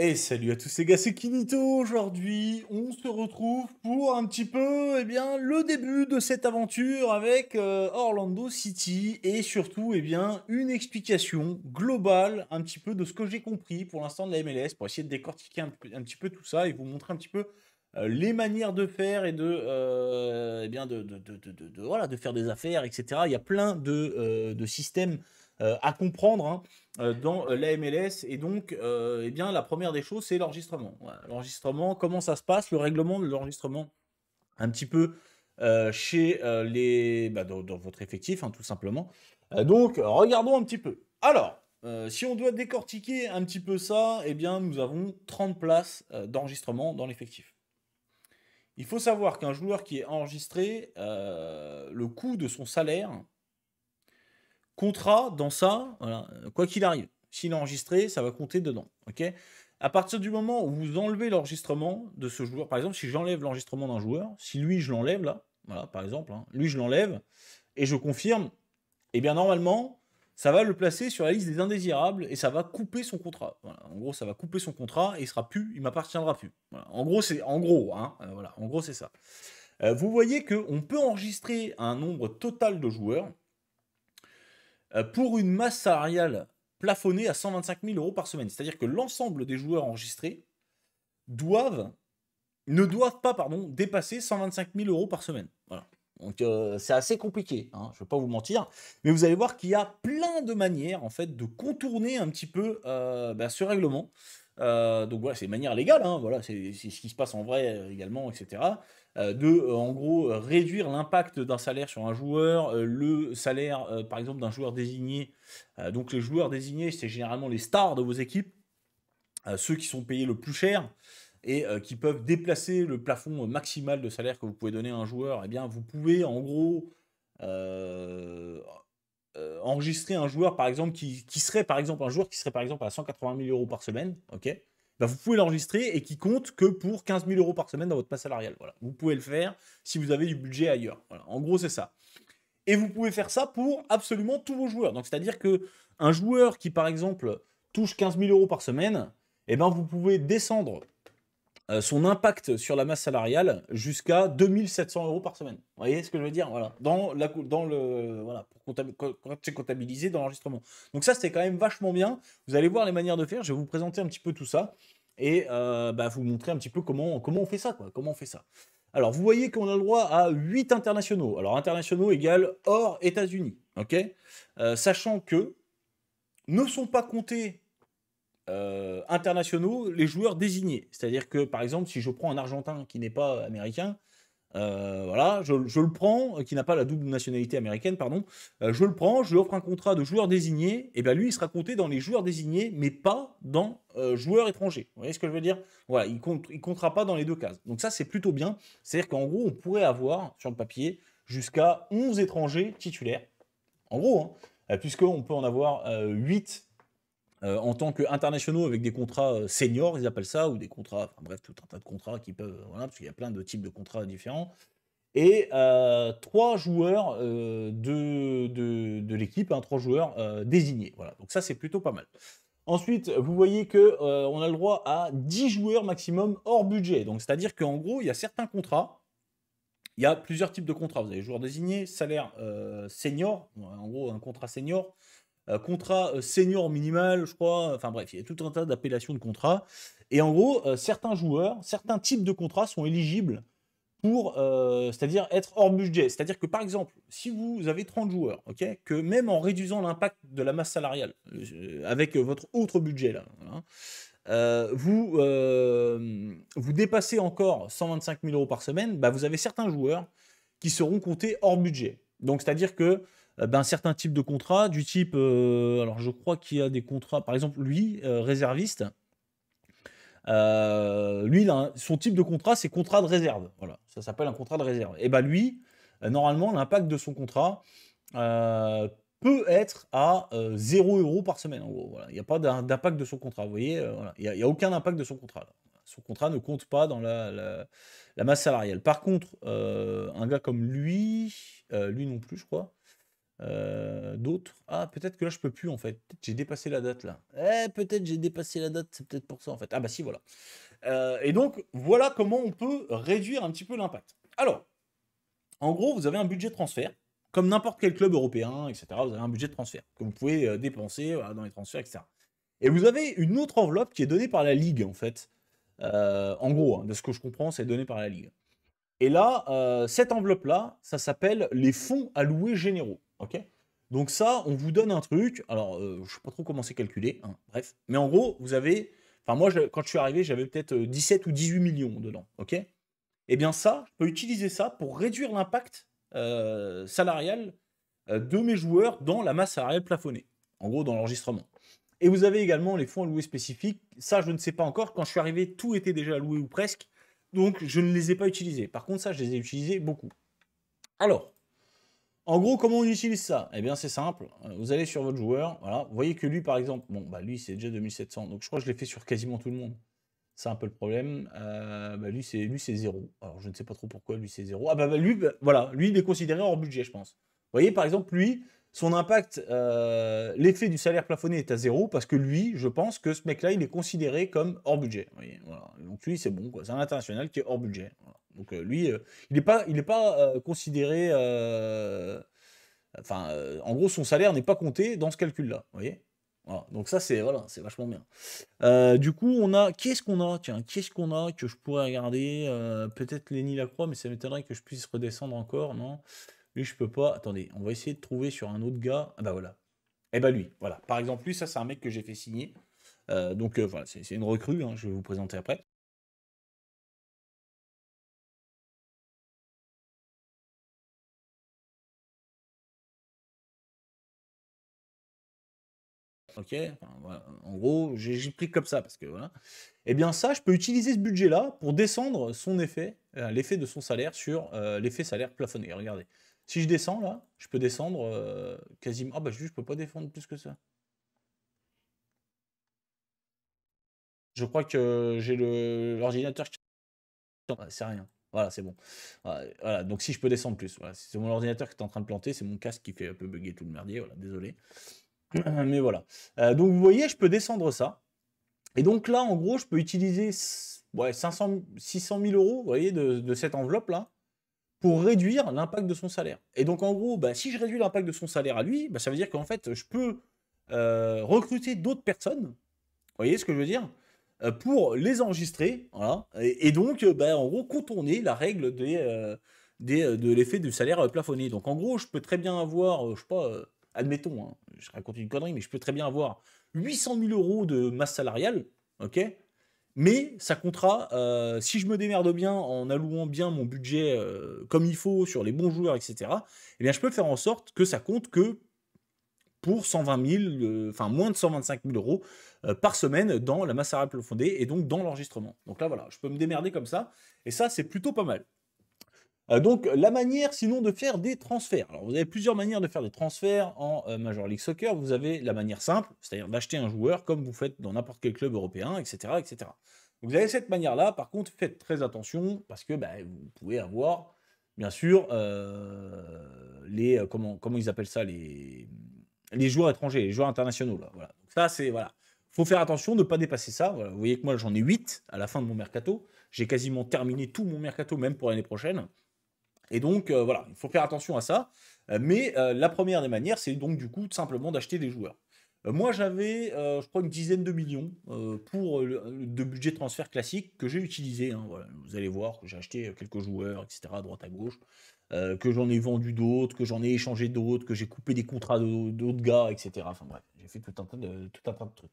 Et salut à tous les gars, c'est Kinito. Aujourd'hui, on se retrouve pour un petit peu, eh bien, le début de cette aventure avec euh, Orlando City et surtout, eh bien, une explication globale, un petit peu de ce que j'ai compris pour l'instant de la MLS, pour essayer de décortiquer un, petit peu tout ça et vous montrer un petit peu euh, les manières de faire et de, euh, eh bien, de, voilà, de faire des affaires, etc. Il y a plein de, systèmes euh, à comprendre hein, euh, dans euh, la MLS. Et donc, eh bien, la première des choses, c'est l'enregistrement. L'enregistrement, comment ça se passe, le règlement de l'enregistrement, un petit peu chez les, bah, dans, votre effectif, hein, tout simplement. donc, regardons un petit peu. Alors, si on doit décortiquer un petit peu ça, eh bien, nous avons 30 places d'enregistrement dans l'effectif. Il faut savoir qu'un joueur qui est enregistré, le coût de son salaire contrat dans ça, quoi qu'il arrive, s'il est enregistré, ça va compter dedans. Ok à partir du moment où vous enlevez l'enregistrement de ce joueur, par exemple, si j'enlève l'enregistrement d'un joueur, si lui je l'enlève là, voilà, par exemple, hein, lui je l'enlève et je confirme, eh bien normalement, ça va le placer sur la liste des indésirables et ça va couper son contrat. en gros, ça va couper son contrat et il sera plus, il m'appartiendra plus. en gros, c'est en gros, hein, euh, voilà, en gros c'est ça. Euh, vous voyez que on peut enregistrer un nombre total de joueurs. Euh, pour une masse salariale plafonnée à 125 000 euros par semaine. C'est-à-dire que l'ensemble des joueurs enregistrés doivent, ne doivent pas pardon, dépasser 125 000 euros par semaine. Voilà. Donc euh, c'est assez compliqué, hein, je ne vais pas vous mentir, mais vous allez voir qu'il y a plein de manières en fait de contourner un petit peu euh, bah, ce règlement. Euh, donc voilà, c'est de manière légale, hein, voilà, c'est ce qui se passe en vrai euh, également, etc. Euh, de, en gros, réduire l'impact d'un salaire sur un joueur, le salaire, par exemple, d'un joueur désigné. donc les joueurs désignés, c'est généralement les stars de vos équipes, ceux qui sont payés le plus cher et qui peuvent déplacer le plafond maximal de salaire que vous pouvez donner à un joueur, eh bien, vous pouvez en gros euh, enregistrer un joueur, par exemple, qui, serait, par exemple, un joueur qui serait, par exemple, à 180 000 euros par semaine, ok bah, vous pouvez l'enregistrer et qui compte que pour 15 000 euros par semaine dans votre masse salariale. Voilà. Vous pouvez le faire si vous avez du budget ailleurs. Voilà. En gros, c'est ça. Et vous pouvez faire ça pour absolument tous vos joueurs. Donc, c'est-à-dire que un joueur qui, par exemple, touche 15 000 euros par semaine, eh ben, vous pouvez descendre euh, son impact sur la masse salariale jusqu'à 2700 euros par semaine. Vous voyez ce que je veux dire Voilà, dans, la, dans le voilà, pour comptabiliser dans l'enregistrement. Donc ça, c'est quand même vachement bien. Vous allez voir les manières de faire. Je vais vous présenter un petit peu tout ça et euh, bah, vous montrer un petit peu comment comment on fait ça, quoi. Comment on fait ça. Alors, vous voyez qu'on a le droit à 8 internationaux. Alors, internationaux égale hors États-Unis, ok euh, Sachant que ne sont pas comptés euh, internationaux les joueurs désignés. C'est-à-dire que, par exemple, si je prends un Argentin qui n'est pas américain, euh, voilà, je, le prends, euh, qui n'a pas la double nationalité américaine, pardon, je le prends, je lui offre un contrat de joueur désigné, et bien lui, il sera compté dans les joueurs désignés, mais pas dans joueurs étrangers. Vous voyez ce que je veux dire Voilà, il ne compte, il comptera pas dans les deux cases. Donc ça, c'est plutôt bien. C'est-à-dire qu'en gros, on pourrait avoir, sur le papier, jusqu'à 11 étrangers titulaires. En gros, hein, puisqu'on peut en avoir 8 euh, en tant qu'internationaux avec des contrats euh, seniors, ils appellent ça, ou des contrats, bref, tout un tas de contrats qui peuvent, voilà, parce qu'il y a plein de types de contrats différents. Et euh, trois joueurs de, l'équipe, hein, trois joueurs désignés. Voilà, donc ça c'est plutôt pas mal. Ensuite, vous voyez que on a le droit à 10 joueurs maximum hors budget. Donc c'est-à-dire qu'en gros, il y a certains contrats, il y a plusieurs types de contrats. Vous avez joueurs désignés, salaire senior, en gros un contrat senior, euh, contrat euh, senior minimal, je crois. Enfin bref, il y a tout un tas d'appellations de contrats. Et en gros, euh, certains joueurs, certains types de contrats sont éligibles pour, c'est-à-dire être hors budget. C'est-à-dire que par exemple, si vous avez 30 joueurs, ok, que même en réduisant l'impact de la masse salariale avec votre autre budget là, hein, vous vous dépassez encore 125 000 euros par semaine, bah, vous avez certains joueurs qui seront comptés hors budget. Donc c'est-à-dire que euh, ben, certains types de contrats, du type, euh, alors je crois qu'il y a des contrats, par exemple lui, euh, réserviste, lui, son type de contrat, c'est contrat de réserve. Voilà, ça s'appelle un contrat de réserve. Et ben lui, normalement, l'impact de son contrat peut être à 0 euros par semaine. Il n'y a pas d'impact de son contrat. Vous voyez, il n'y a, aucun impact de son contrat. Son contrat ne compte pas dans la, masse salariale. Par contre, un gars comme lui, lui non plus, je crois, euh, d'autres. Ah, peut-être que là, je peux plus, en fait. J'ai dépassé la date, là. Eh, peut-être j'ai dépassé la date, c'est peut-être pour ça, en fait. Ah, bah si, voilà. Euh, et donc, voilà comment on peut réduire un petit peu l'impact. Alors, en gros, vous avez un budget de transfert, comme n'importe quel club européen, etc. Vous avez un budget de transfert que vous pouvez euh, dépenser dans les transferts, etc. Et vous avez une autre enveloppe qui est donnée par la Ligue, en fait. en gros, hein, de ce que je comprends, c'est donné par la Ligue. Et là, cette enveloppe-là, ça s'appelle les fonds alloués généraux. Ok Donc ça, on vous donne un truc. Alors, euh, je ne sais pas trop comment c'est calculé. Hein, bref. Mais en gros, vous avez... Enfin, moi, quand je suis arrivé, j'avais peut-être 17 euh, ou 18 millions dedans. Ok Eh bien ça, je peux utiliser ça pour réduire l'impact euh, salarial de mes joueurs dans la masse salariale plafonnée. En gros, dans l'enregistrement. Et vous avez également les fonds alloués spécifiques. Ça, je ne sais pas encore. Quand je suis arrivé, tout était déjà alloué ou presque. Donc, je ne les ai pas utilisés. Par contre, ça, je les ai utilisés beaucoup. Alors, en gros, comment on utilise ça Eh bien, c'est simple. Euh, vous allez sur votre joueur, voilà. Vous voyez que lui, par exemple, bon, bah lui, c'est déjà 2700. Donc, je crois que je l'ai fait sur quasiment tout le monde. C'est un peu le problème. Euh, bah, lui, c'est lui, c'est zéro. Alors, je ne sais pas trop pourquoi lui, c'est zéro. Ah bah, bah lui, bah, voilà, lui, il est considéré hors budget, je pense. Vous voyez, par exemple, lui, son impact, euh, l'effet du salaire plafonné est à zéro parce que lui, je pense que ce mec-là, il est considéré comme hors budget. Vous Donc lui, c'est bon, C'est un international qui est hors budget. Voilà. Donc euh, lui, euh, il n'est pas, il pas euh, considéré. Enfin, en gros, son salaire n'est pas compté dans ce calcul-là. Vous voyez Donc ça, c'est voilà, c'est vachement bien. du coup, on a quest ce qu'on a Tiens, quest ce qu'on a que je pourrais regarder Peut-être Lenny Lacroix, mais ça m'étonnerait que je puisse redescendre encore, non Lui, je peux pas. Attendez, on va essayer de trouver sur un autre gars. Ah bah voilà. Eh bah lui, voilà. Par exemple, lui, ça, c'est un mec que j'ai fait signer. donc voilà, c'est une recrue. Hein, je vais vous présenter après. ok En gros, j'explique comme ça parce que voilà. Eh bien, ça, je peux utiliser ce budget-là pour descendre son effet, euh, l'effet de son salaire sur euh, l'effet salaire plafonné. Regardez, si je descends là, je peux descendre euh, quasiment. Ah bah je, je peux pas défendre plus que ça. Je crois que j'ai le l'ordinateur qui. C'est rien. Voilà, c'est bon. Voilà, donc si je peux descendre plus, voilà. c'est mon ordinateur qui est en train de planter, c'est mon casque qui fait un peu bugger tout le merdier, voilà, désolé. Euh, mais voilà. Euh, donc vous voyez, je peux descendre ça. Et donc là, en gros, je peux utiliser ouais, 500, 600 000 euros, vous voyez, de, cette enveloppe-là, pour réduire l'impact de son salaire. Et donc, en gros, bah, si je réduis l'impact de son salaire à lui, bah, ça veut dire qu'en fait, je peux euh, recruter d'autres personnes, vous voyez ce que je veux dire, pour les enregistrer, voilà, et, donc, bah, en gros, contourner la règle des, des de l'effet du salaire plafonné. Donc, en gros, je peux très bien avoir, je sais pas admettons, hein, je raconte une connerie, mais je peux très bien avoir 800 000 euros de masse salariale, ok mais ça comptera, euh, si je me démerde bien en allouant bien mon budget euh, comme il faut sur les bons joueurs, etc., eh bien, je peux faire en sorte que ça compte que pour 120 000, euh, enfin moins de 125 000 euros par semaine dans la masse salariale fondée et donc dans l'enregistrement. Donc là, voilà, je peux me démerder comme ça, et ça, c'est plutôt pas mal. Euh, donc euh, la manière sinon de faire des transferts. Alors vous avez plusieurs manières de faire des transferts en euh, Major League Soccer. Vous avez la manière simple, c'est-à-dire d'acheter un joueur comme vous faites dans n'importe quel club européen, etc. etc. Vous avez cette manière-là, par contre faites très attention parce que bah, vous pouvez avoir, bien sûr, les, comment, ils appellent ça, les, joueurs étrangers, les joueurs internationaux. Là, ça c'est, voilà. Faut faire attention, de ne pas dépasser ça. Vous voyez que moi j'en ai 8 à la fin de mon mercato. J'ai quasiment terminé tout mon mercato, même pour l'année prochaine. Et donc, euh, voilà, il faut faire attention à ça. Euh, mais euh, la première des manières, c'est donc du coup tout simplement d'acheter des joueurs. moi, j'avais, je crois, une dizaine de millions pour le, de budget de transfert classique que j'ai utilisé. Hein, Vous allez voir que j'ai acheté quelques joueurs, etc., à droite à gauche, que j'en ai vendu d'autres, que j'en ai échangé d'autres, que j'ai coupé des contrats d'autres gars, etc. Enfin bref, j'ai fait tout un, tas de, tout un tas de trucs.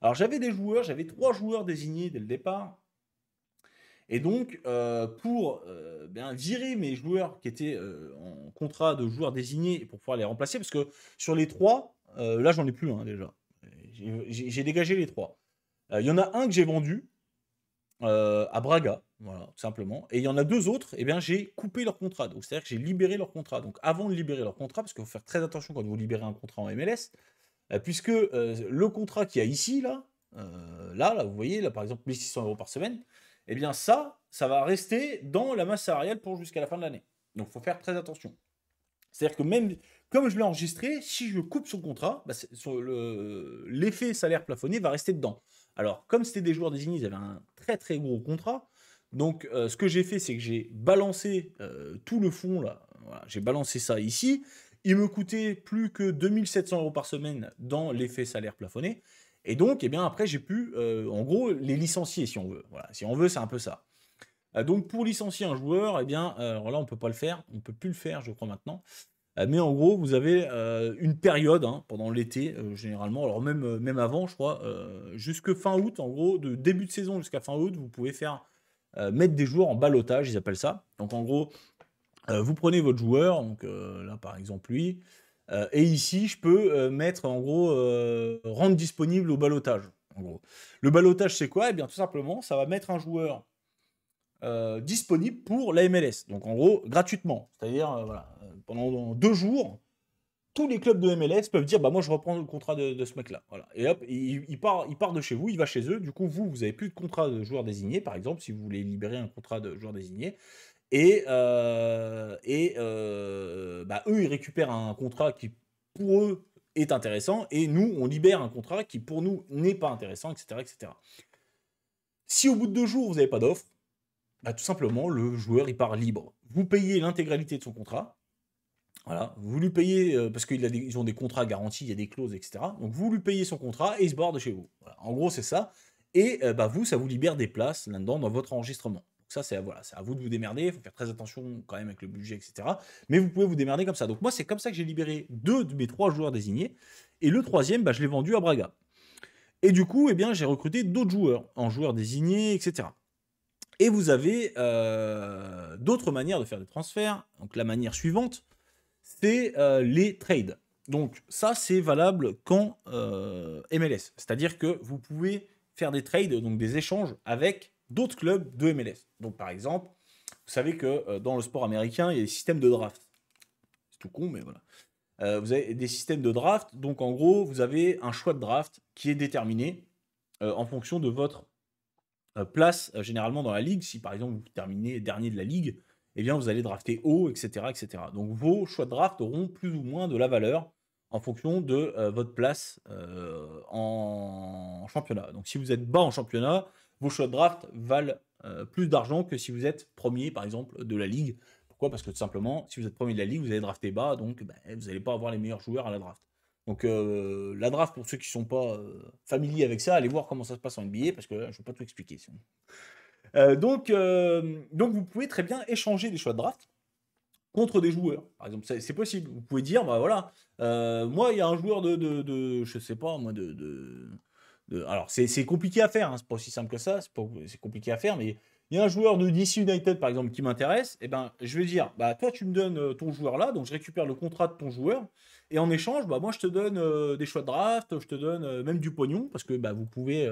Alors j'avais des joueurs, j'avais trois joueurs désignés dès le départ. Et donc, euh, pour euh, ben, virer mes joueurs qui étaient euh, en contrat de joueurs désignés pour pouvoir les remplacer, parce que sur les trois, là j'en ai plus un hein, déjà. J'ai dégagé les trois. Il y en a un que j'ai vendu à Braga, voilà, tout simplement. Et il y en a deux autres, et eh bien j'ai coupé leur contrat. Donc c'est-à-dire que j'ai libéré leur contrat. Donc avant de libérer leur contrat, parce qu'il faut faire très attention quand vous libérez un contrat en MLS, puisque le contrat qu'il y a ici, là, là, là, vous voyez, là par exemple 600 euros par semaine, eh bien ça, ça va rester dans la masse salariale pour jusqu'à la fin de l'année. Donc il faut faire très attention. C'est-à-dire que même comme je l'ai enregistré, si je coupe son contrat, bah, l'effet salaire plafonné va rester dedans. Alors comme c'était des joueurs désignés, ils avaient un très très gros contrat. Donc euh, ce que j'ai fait, c'est que j'ai balancé euh, tout le fond là. j'ai balancé ça ici. Il me coûtait plus que 2700 euros par semaine dans l'effet salaire plafonné. Et donc, eh bien, après, j'ai pu, euh, en gros, les licencier, si on veut. Voilà, si on veut, c'est un peu ça. Euh, donc, pour licencier un joueur, eh bien, euh, là, on ne peut pas le faire. On ne peut plus le faire, je crois, maintenant. mais en gros, vous avez une période, hein, pendant l'été, généralement, alors même, même avant, je crois, jusque fin août, en gros, de début de saison jusqu'à fin août, vous pouvez faire mettre des joueurs en balotage, ils appellent ça. Donc, en gros, vous prenez votre joueur, donc là, par exemple, lui, euh, et ici, je peux euh, mettre en gros euh, rendre disponible au balotage. En gros. Le balotage, c'est quoi Eh bien, tout simplement, ça va mettre un joueur disponible pour la MLS. Donc, en gros, gratuitement. C'est-à-dire, voilà, pendant deux jours, tous les clubs de MLS peuvent dire bah moi je reprends le contrat de, ce mec là voilà et hop il, il, part il part de chez vous il va chez eux du coup vous vous avez plus de contrat de joueur désigné par exemple si vous voulez libérer un contrat de joueur désigné et, euh, et euh, bah, eux, ils récupèrent un contrat qui, pour eux, est intéressant, et nous, on libère un contrat qui, pour nous, n'est pas intéressant, etc., etc. Si au bout de deux jours, vous n'avez pas d'offre, bah, tout simplement, le joueur, il part libre. Vous payez l'intégralité de son contrat, voilà, vous lui payez, euh, parce qu'ils ont des contrats garantis, il y a des clauses, etc. Donc vous lui payez son contrat et il se barre de chez vous. En gros, c'est ça. Et bah, vous, ça vous libère des places là-dedans dans votre enregistrement ça, c'est à vous de vous démerder. Il faut faire très attention quand même avec le budget, etc. Mais vous pouvez vous démerder comme ça. Donc moi, c'est comme ça que j'ai libéré deux de mes trois joueurs désignés. Et le troisième, bah, je l'ai vendu à Braga. Et du coup, eh bien, j'ai recruté d'autres joueurs en joueurs désignés, etc. Et vous avez euh, d'autres manières de faire des transferts. Donc la manière suivante, c'est euh, les trades. Donc ça, c'est valable quand euh, MLS. C'est-à-dire que vous pouvez faire des trades, donc des échanges avec d'autres clubs de MLS. Donc par exemple, vous savez que euh, dans le sport américain, il y a des systèmes de draft. C'est tout con, mais voilà. Euh, vous avez des systèmes de draft. Donc en gros, vous avez un choix de draft qui est déterminé euh, en fonction de votre place généralement dans la ligue. Si par exemple vous terminez dernier de la ligue, eh bien vous allez drafter haut, etc., etc. Donc vos choix de draft auront plus ou moins de la valeur en fonction de votre place en championnat. Donc si vous êtes bas en championnat, vos de draft valent euh, plus d'argent que si vous êtes premier, par exemple, de la ligue. Pourquoi Parce que tout simplement, si vous êtes premier de la ligue, vous allez drafter bas, donc ben, vous n'allez pas avoir les meilleurs joueurs à la draft. Donc euh, la draft, pour ceux qui ne sont pas euh, familiers avec ça, allez voir comment ça se passe en NBA, parce que je ne vais pas tout expliquer. donc, donc vous pouvez très bien échanger des choix de draft contre des joueurs. Par exemple, c'est possible. Vous pouvez dire, bah voilà, moi, il y a un joueur de, de, ne je sais pas, moi, de alors, c'est compliqué à faire, hein, c'est pas aussi simple que ça, c'est compliqué à faire, mais il y a un joueur de DC United, par exemple, qui m'intéresse, et eh ben, je vais dire, bah, toi, tu me donnes euh, ton joueur là, donc je récupère le contrat de ton joueur, et en échange, bah, moi, je te donne euh, des choix de draft, je te donne euh, même du pognon, parce que bah, vous pouvez,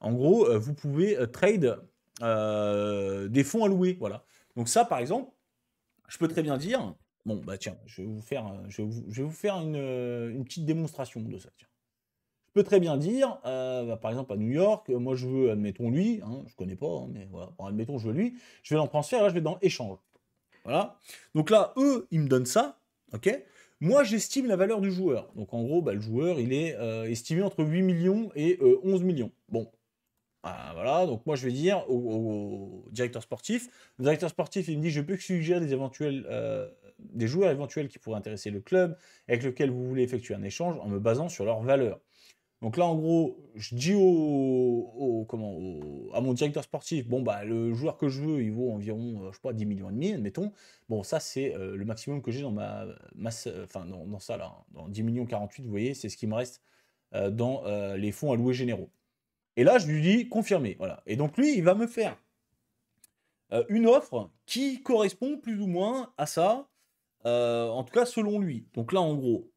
en gros, vous pouvez trade des fonds alloués. Voilà. Donc, ça, par exemple, je peux très bien dire, bon, bah, tiens, je vais vous faire, je vous, faire une, petite démonstration de ça très bien dire, euh, bah, par exemple à New York, euh, moi je veux, admettons lui, hein, je connais pas, hein, mais voilà, admettons je veux lui, je vais dans transfert, là je vais dans échange. Voilà. Donc là, eux, ils me donnent ça, ok moi, j'estime la valeur du joueur. Donc, en gros, bah, le joueur, il est euh, estimé entre 8 millions et 11 millions. Bon, ah, voilà, donc moi je vais dire au, directeur sportif, le directeur sportif il me dit je peux suggérer des éventuels des joueurs éventuels qui pourraient intéresser le club avec lequel vous voulez effectuer un échange en me basant sur leur valeur. Donc là, en gros, je dis au, comment, à mon directeur sportif, bon, bah, le joueur que je veux, il vaut environ, euh, je sais pas, 10 millions et demi, admettons. Bon, ça, c'est euh, le maximum que j'ai dans ma masse, enfin, dans, ça, là, hein. dans 10 millions 48, vous voyez, c'est ce qui me reste euh, dans les fonds alloués généraux. Et là, je lui dis, confirmé, voilà. Et donc, lui, il va me faire une offre qui correspond plus ou moins à ça, en tout cas, selon lui. Donc là, en gros,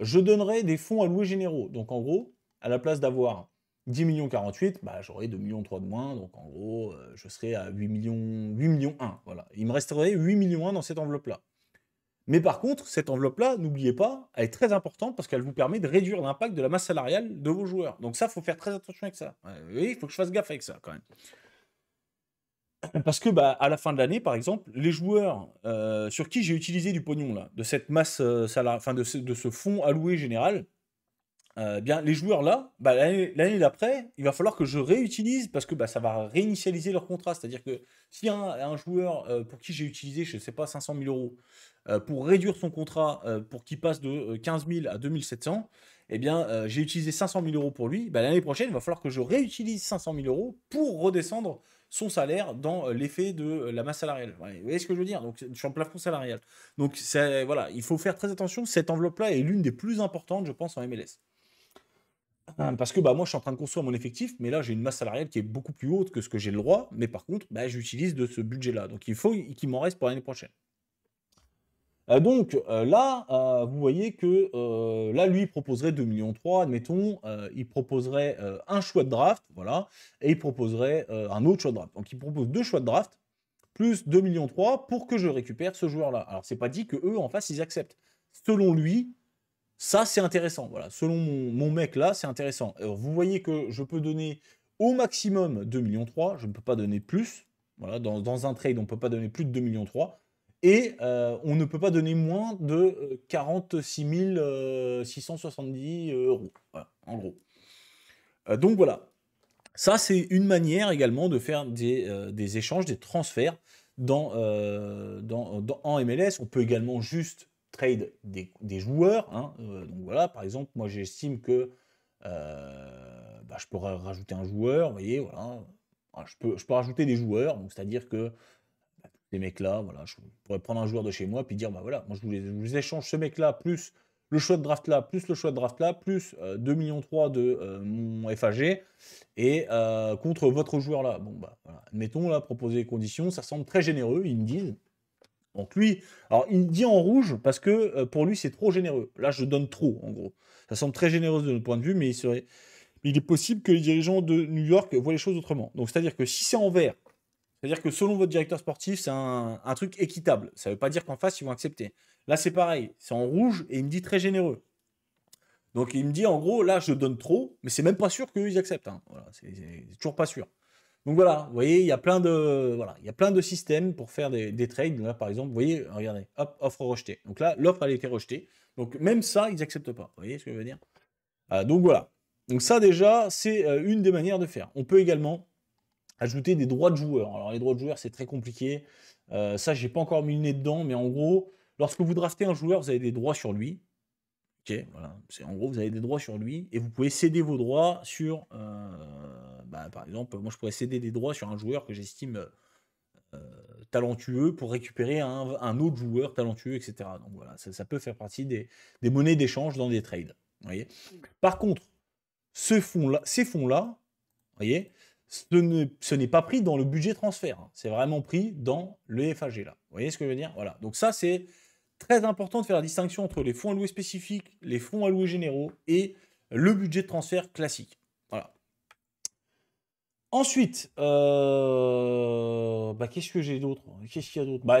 je donnerai des fonds à louer généraux. Donc en gros, à la place d'avoir 10 millions 48, bah, j'aurai 2 millions 3 de moins, donc en gros, euh, je serai à 8 millions, 8 millions 1. Voilà. Il me resterait 8 millions 1 dans cette enveloppe-là. Mais par contre, cette enveloppe-là, n'oubliez pas, elle est très importante parce qu'elle vous permet de réduire l'impact de la masse salariale de vos joueurs. Donc ça, il faut faire très attention avec ça. il faut que je fasse gaffe avec ça quand même. Parce que bah, à la fin de l'année, par exemple, les joueurs euh, sur qui j'ai utilisé du pognon, là, de cette masse euh, de, ce, fonds alloué général, euh, eh bien, les joueurs là, bah, l'année d'après, il va falloir que je réutilise parce que bah, ça va réinitialiser leur contrat. C'est-à-dire que si un, un joueur pour qui j'ai utilisé, je ne sais pas, 500 000 euros, pour réduire son contrat pour qu'il passe de 15 000 à 2700, et eh bien, j'ai utilisé 500 000 euros pour lui. Bah, l'année prochaine, il va falloir que je réutilise 500 000 euros pour redescendre son salaire dans euh, l'effet de euh, la masse salariale. Vous voyez ce que je veux dire Donc, je suis en plafond salarial. Donc, voilà, il faut faire très attention. Cette enveloppe-là est l'une des plus importantes, je pense, en MLS. Euh, parce que bah, moi, je suis en train de construire mon effectif, mais là, j'ai une masse salariale qui est beaucoup plus haute que ce que j'ai le droit. Mais par contre, bah, j'utilise de ce budget-là. Donc, il faut qu'il m'en reste pour l'année prochaine. Euh, donc euh, là, euh, vous voyez que là, lui, il proposerait 2,3 millions, admettons, il proposerait un choix de draft, voilà, et il proposerait un autre choix de draft. Donc il propose deux choix de draft, plus 2,3 millions pour que je récupère ce joueur-là. Alors, c'est pas dit que eux, en face, ils acceptent. Selon lui, ça, c'est intéressant. Voilà, selon mon, mec là, c'est intéressant. Alors, vous voyez que je peux donner au maximum 2,3 millions, je ne peux pas donner plus. Voilà, dans, dans un trade, on ne peut pas donner plus de 2,3 millions. Et euh, on ne peut pas donner moins de 46 euh, 670 euh, euros, en gros. donc voilà, ça c'est une manière également de faire des, échanges, des transferts dans, en MLS. On peut également juste trade des, joueurs. Hein, donc voilà, par exemple, moi j'estime que bah, je pourrais rajouter un joueur, vous voyez, voilà. Je peux, je peux rajouter des joueurs, c'est-à-dire que ces mecs-là, voilà, je pourrais prendre un joueur de chez moi puis dire, bah voilà, moi je vous, échange ce mec-là, plus le choix de draft là, plus le choix de draft là, plus 2 euh, 2,3 millions de euh, mon FAG, et euh, contre votre joueur là. Bon, bah, voilà. admettons là, proposer les conditions, ça semble très généreux, ils me disent. Donc lui, alors il me dit en rouge parce que pour lui c'est trop généreux. Là, je donne trop en gros. Ça semble très généreux de notre point de vue, mais il serait. Il est possible que les dirigeants de New York voient les choses autrement. Donc, c'est-à-dire que si c'est en vert, c'est-à-dire que selon votre directeur sportif, c'est un, truc équitable. Ça ne veut pas dire qu'en face, ils vont accepter. Là, c'est pareil. C'est en rouge et il me dit très généreux. Donc, il me dit, en gros, là, je donne trop, mais c'est même pas sûr qu'ils acceptent. Hein. Voilà, c'est toujours pas sûr. Donc voilà, vous voyez, il y a plein de, voilà, il y a plein de systèmes pour faire des, trades. Là, par exemple, vous voyez, regardez, hop, offre rejetée. Donc là, l'offre, elle a été rejetée. Donc même ça, ils n'acceptent pas. Vous voyez ce que je veux dire euh, Donc voilà. Donc ça, déjà, c'est euh, une des manières de faire. On peut également ajouter des droits de joueurs. Alors les droits de joueurs c'est très compliqué. Euh, ça, j'ai pas encore mis le nez dedans, mais en gros, lorsque vous draftez un joueur, vous avez des droits sur lui. Ok, voilà. C'est en gros, vous avez des droits sur lui et vous pouvez céder vos droits sur, euh, bah, par exemple, moi je pourrais céder des droits sur un joueur que j'estime euh, talentueux pour récupérer un, autre joueur talentueux, etc. Donc voilà, ça, peut faire partie des, monnaies d'échange dans des trades. Voyez. Par contre, ce fonds -là, ces fonds-là, voyez, ce n'est pas pris dans le budget transfert. Hein. C'est vraiment pris dans le FAG, là. Vous voyez ce que je veux dire Voilà. Donc ça, c'est très important de faire la distinction entre les fonds alloués spécifiques, les fonds alloués généraux et le budget de transfert classique. Voilà. Ensuite, euh, bah, qu'est-ce que j'ai d'autre Qu'est-ce y a bah, bah,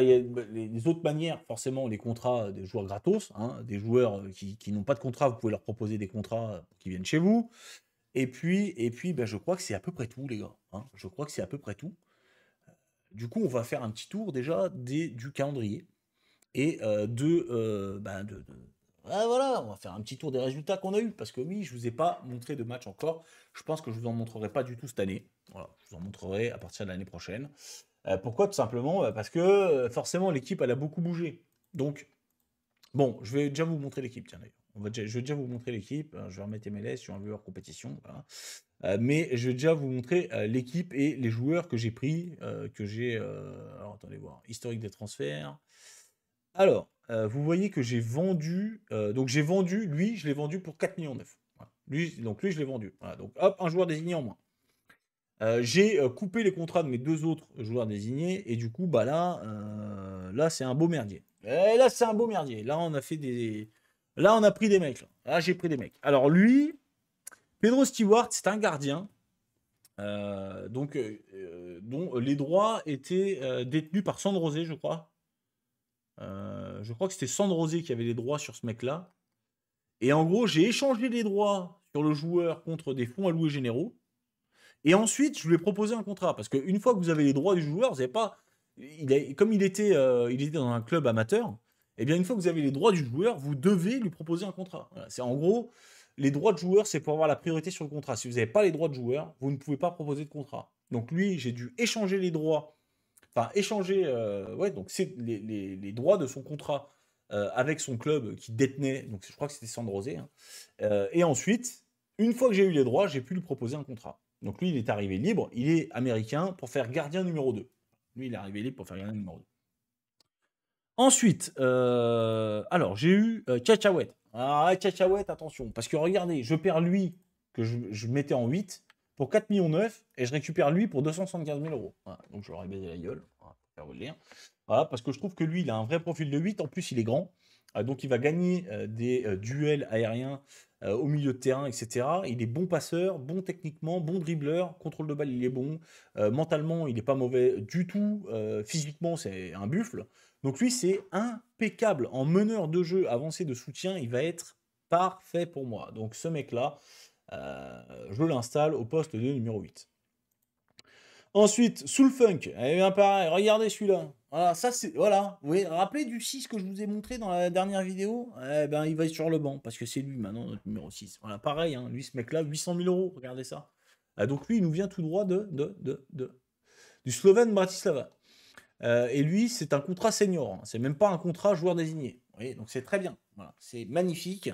Les autres manières, forcément, les contrats des joueurs gratos, hein, des joueurs qui n'ont pas de contrat, vous pouvez leur proposer des contrats qui viennent chez vous. Et puis, et puis ben, je crois que c'est à peu près tout, les gars. Hein. Je crois que c'est à peu près tout. Du coup, on va faire un petit tour déjà du calendrier et euh, euh, ben, de, de, ah, voilà, on va faire un petit tour des résultats qu'on a eus. parce que oui, je ne vous ai pas montré de match encore. Je pense que je ne vous en montrerai pas du tout cette année. Voilà, je vous en montrerai à partir de l'année prochaine. Euh, pourquoi Tout simplement parce que forcément l'équipe elle a beaucoup bougé. Donc bon, je vais déjà vous montrer l'équipe tiens d'ailleurs je vais déjà vous montrer l'équipe. Hein, je vais remettre MLS sur un joueur compétition. Euh, mais je vais déjà vous montrer euh, l'équipe et les joueurs que j'ai pris, euh, que j'ai... alors, attendez voir. Historique des transferts. Alors, vous voyez que j'ai vendu... donc, j'ai vendu, lui, je l'ai vendu pour 4 millions voilà. donc, lui, je l'ai vendu. Voilà. Donc, hop, un joueur désigné en moins. j'ai coupé les contrats de mes deux autres joueurs désignés et du coup bah là là c'est un beau merdier. là c'est un beau merdier. Là on a fait des Là, on a pris des mecs. Là, j'ai pris des mecs. Alors, lui, Pedro Stewart, c'est un gardien. Euh, donc, euh, euh, dont les droits étaient détenus par Sandrosé, je crois. je crois que c'était Sandrosé qui avait les droits sur ce mec-là. Et en gros, j'ai échangé les droits sur le joueur contre des fonds alloués généraux. Et ensuite, je lui ai proposé un contrat. Parce qu'une fois que vous avez les droits du joueur, vous n'avez pas. comme il était, il était dans un club amateur, eh bien, une fois que vous avez les droits du joueur, vous devez lui proposer un contrat. C'est en gros, les droits de joueur, c'est pour avoir la priorité sur le contrat. Si vous n'avez pas les droits de joueur, vous ne pouvez pas proposer de contrat. Donc lui, j'ai dû échanger les droits, enfin échanger, euh, ouais, donc c'est les, les, les, droits de son contrat euh, avec son club qui détenait, donc je crois que c'était Sandrosé. Hein. Euh, et ensuite, une fois que j'ai eu les droits, j'ai pu lui proposer un contrat. Donc lui, il est arrivé libre, il est américain pour faire gardien numéro 2. Lui, il est arrivé libre pour faire gardien numéro 2. Ensuite, euh, alors j'ai eu euh, Ah, Chachawet attention. Parce que regardez, je perds lui que je, mettais en 8 pour 4,9 millions et je récupère lui pour 275 000 euros. donc je leur ai baisé la gueule. Voilà, le parce que je trouve que lui, il a un vrai profil de 8. En plus, il est grand. Euh, donc il va gagner euh, des duels aériens au milieu de terrain, etc. Il est bon passeur, bon techniquement, bon dribbleur, contrôle de balle, il est bon. mentalement, il n'est pas mauvais du tout. physiquement, c'est un buffle. Donc lui, c'est impeccable. En meneur de jeu avancé de soutien, il va être parfait pour moi. Donc ce mec-là, euh, je l'installe au poste de numéro 8. Ensuite, Soulfunk. Eh bien, pareil, regardez celui-là. Voilà, ça c'est. Voilà. Vous voyez, rappelez du 6 que je vous ai montré dans la dernière vidéo Eh ben, il va être sur le banc parce que c'est lui maintenant notre numéro 6. Voilà, pareil, hein. lui, ce mec-là, 800 000 euros. Regardez ça. Ah, donc lui, il nous vient tout droit de, de du Slovène Bratislava. Euh, et lui, c'est un contrat senior. Hein. C'est même pas un contrat joueur désigné. donc c'est très bien. c'est magnifique.